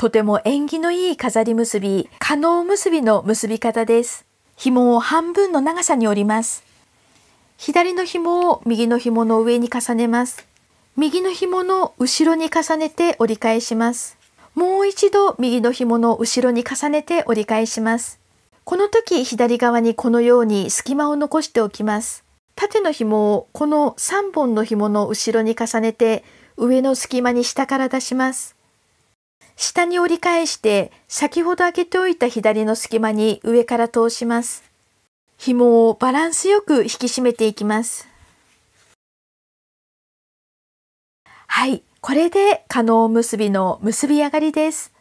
とても縁起のいい飾り結び、可能結びの結び方です。紐を半分の長さに折ります。左の紐を右の紐の上に重ねます。右の紐の後ろに重ねて折り返します。もう一度右の紐の後ろに重ねて折り返します。この時左側にこのように隙間を残しておきます。縦の紐をこの3本の紐の後ろに重ねて上の隙間に下から出します。下に折り返して先ほど開けておいた左の隙間に上から通します。紐をバランスよく引き締めていきます。はい、これで加納結びの結び上がりです。